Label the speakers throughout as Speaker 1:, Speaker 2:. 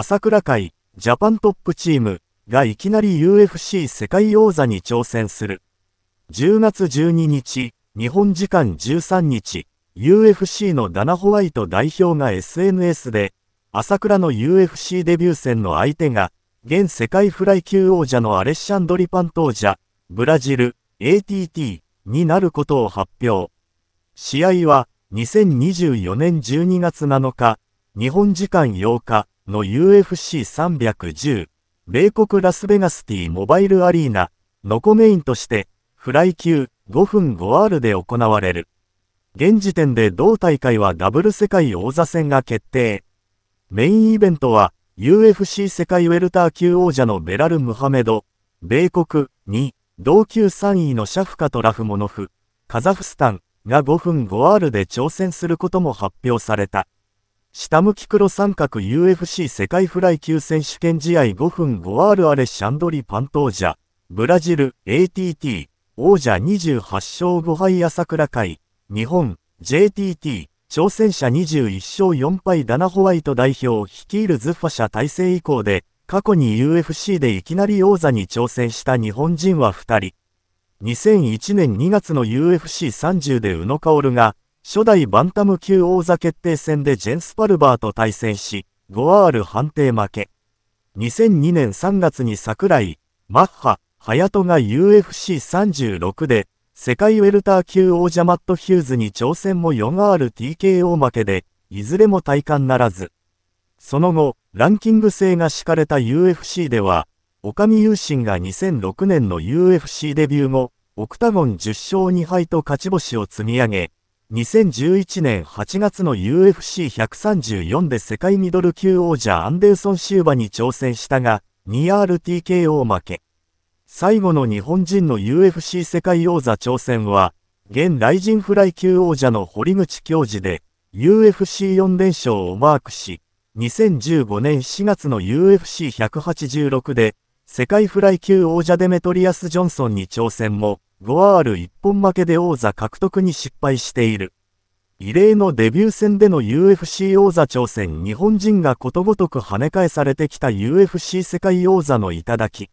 Speaker 1: 朝倉会、ジャパントップチームがいきなり UFC 世界王座に挑戦する。10月12日、日本時間13日、UFC のダナ・ホワイト代表が SNS で、朝倉の UFC デビュー戦の相手が、現世界フライ級王者のアレッシャンドリ・パン当者、ブラジル、ATT になることを発表。試合は、2024年12月7日、日本時間8日、の UFC310 米国ラスベガスティモバイルアリーナノコメインとしてフライ級5分 5R で行われる。現時点で同大会はダブル世界王座戦が決定。メインイベントは UFC 世界ウェルター級王者のベラル・ムハメド、米国2、同級3位のシャフカとラフモノフ、カザフスタンが5分 5R で挑戦することも発表された。下向き黒三角 UFC 世界フライ級選手権試合5分 5R アレシャンドリ・パントージャ、ブラジル ATT、王者28勝5敗朝倉海、日本 JTT、挑戦者21勝4敗ダナ・ホワイト代表率いるズッファ社体制以降で、過去に UFC でいきなり王座に挑戦した日本人は2人。2001年2月の UFC30 で宇野薫が、初代バンタム級王座決定戦でジェンスパルバーと対戦し、5アール判定負け。2002年3月に桜井、マッハ、ハヤトが UFC36 で、世界ウェルター級王者マット・ヒューズに挑戦も 4RTKO 負けで、いずれも体感ならず。その後、ランキング制が敷かれた UFC では、岡見雄心が2006年の UFC デビュー後、オクタゴン10勝2敗と勝ち星を積み上げ、2011年8月の UFC134 で世界ミドル級王者アンデルソン・シューバに挑戦したが、2RTKO 負け。最後の日本人の UFC 世界王座挑戦は、現ライジンフライ級王者の堀口教授で、UFC4 連勝をマークし、2015年4月の UFC186 で、世界フライ級王者デメトリアス・ジョンソンに挑戦も、5アール1本負けで王座獲得に失敗している。異例のデビュー戦での UFC 王座挑戦日本人がことごとく跳ね返されてきた UFC 世界王座の頂。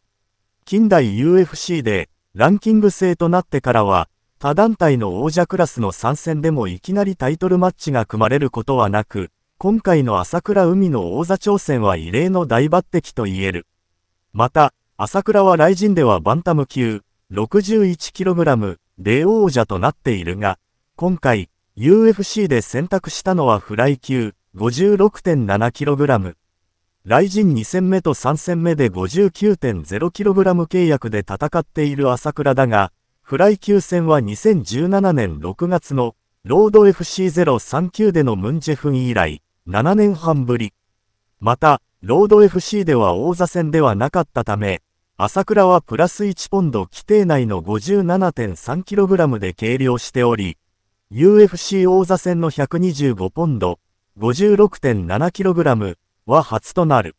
Speaker 1: き。近代 UFC でランキング制となってからは、他団体の王者クラスの参戦でもいきなりタイトルマッチが組まれることはなく、今回の朝倉海の王座挑戦は異例の大抜擢と言える。また、朝倉は雷神ではバンタム級、61kg で王者となっているが、今回、UFC で選択したのはフライ級 56.7kg。ジン2戦目と3戦目で 59.0kg 契約で戦っている朝倉だが、フライ級戦は2017年6月のロード FC039 でのムンジェフン以来7年半ぶり。また、ロード FC では王座戦ではなかったため、朝倉はプラス1ポンド規定内の 57.3kg で計量しており、UFC 王座戦の125ポンド、56.7kg は初となる。